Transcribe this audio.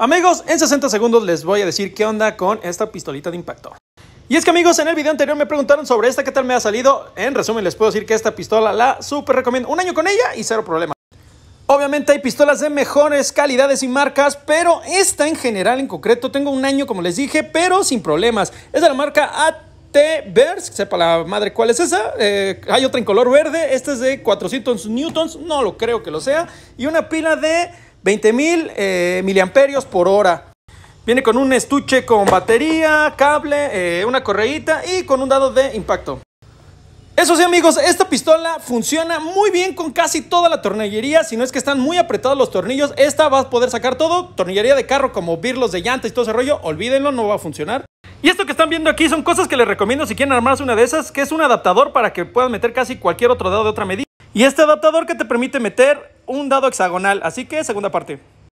Amigos, en 60 segundos les voy a decir qué onda con esta pistolita de impacto. Y es que amigos, en el video anterior me preguntaron sobre esta, qué tal me ha salido. En resumen, les puedo decir que esta pistola la super recomiendo. Un año con ella y cero problemas Obviamente hay pistolas de mejores calidades y marcas, pero esta en general, en concreto, tengo un año como les dije, pero sin problemas. Es de la marca at Que sepa la madre cuál es esa. Eh, hay otra en color verde, esta es de 400 newtons, no lo creo que lo sea. Y una pila de 20.000 mil eh, miliamperios por hora. Viene con un estuche con batería, cable, eh, una correíta y con un dado de impacto. Eso sí amigos, esta pistola funciona muy bien con casi toda la tornillería, si no es que están muy apretados los tornillos, esta va a poder sacar todo, tornillería de carro como birlos de llanta y todo ese rollo, olvídenlo, no va a funcionar. Y esto que están viendo aquí son cosas que les recomiendo si quieren armarse una de esas, que es un adaptador para que puedan meter casi cualquier otro dado de otra medida. Y este adaptador que te permite meter un dado hexagonal. Así que segunda parte.